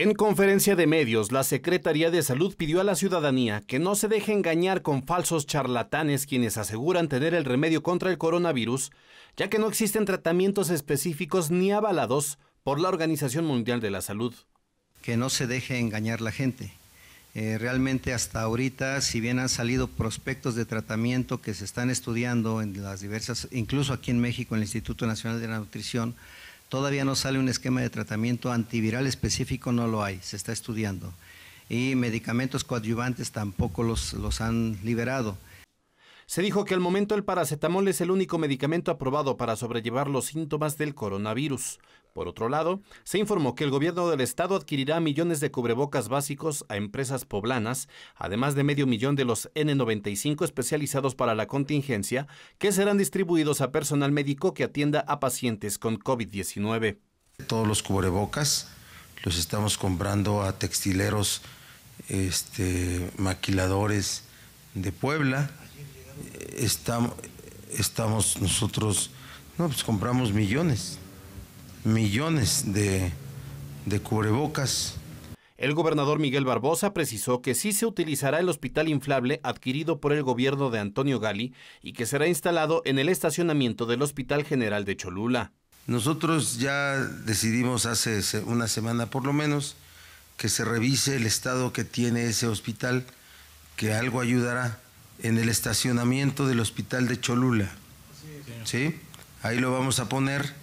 En conferencia de medios, la Secretaría de Salud pidió a la ciudadanía que no se deje engañar con falsos charlatanes quienes aseguran tener el remedio contra el coronavirus, ya que no existen tratamientos específicos ni avalados por la Organización Mundial de la Salud. Que no se deje engañar la gente. Eh, realmente hasta ahorita, si bien han salido prospectos de tratamiento que se están estudiando en las diversas, incluso aquí en México, en el Instituto Nacional de la Nutrición, Todavía no sale un esquema de tratamiento antiviral específico, no lo hay, se está estudiando. Y medicamentos coadyuvantes tampoco los, los han liberado. Se dijo que al momento el paracetamol es el único medicamento aprobado para sobrellevar los síntomas del coronavirus, por otro lado, se informó que el gobierno del estado adquirirá millones de cubrebocas básicos a empresas poblanas, además de medio millón de los N95 especializados para la contingencia, que serán distribuidos a personal médico que atienda a pacientes con COVID-19. Todos los cubrebocas los estamos comprando a textileros, este, maquiladores de Puebla. Estamos, nosotros, no, pues compramos millones millones de, de cubrebocas. El gobernador Miguel Barbosa precisó que sí se utilizará el hospital inflable adquirido por el gobierno de Antonio Gali y que será instalado en el estacionamiento del Hospital General de Cholula. Nosotros ya decidimos hace una semana por lo menos que se revise el estado que tiene ese hospital, que algo ayudará en el estacionamiento del Hospital de Cholula. ¿Sí? Ahí lo vamos a poner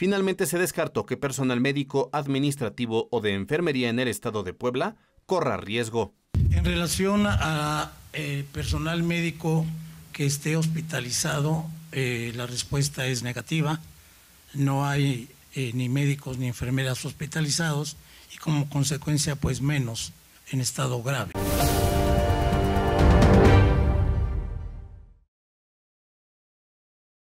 Finalmente se descartó que personal médico, administrativo o de enfermería en el estado de Puebla corra riesgo. En relación a eh, personal médico que esté hospitalizado, eh, la respuesta es negativa. No hay eh, ni médicos ni enfermeras hospitalizados y como consecuencia pues menos en estado grave.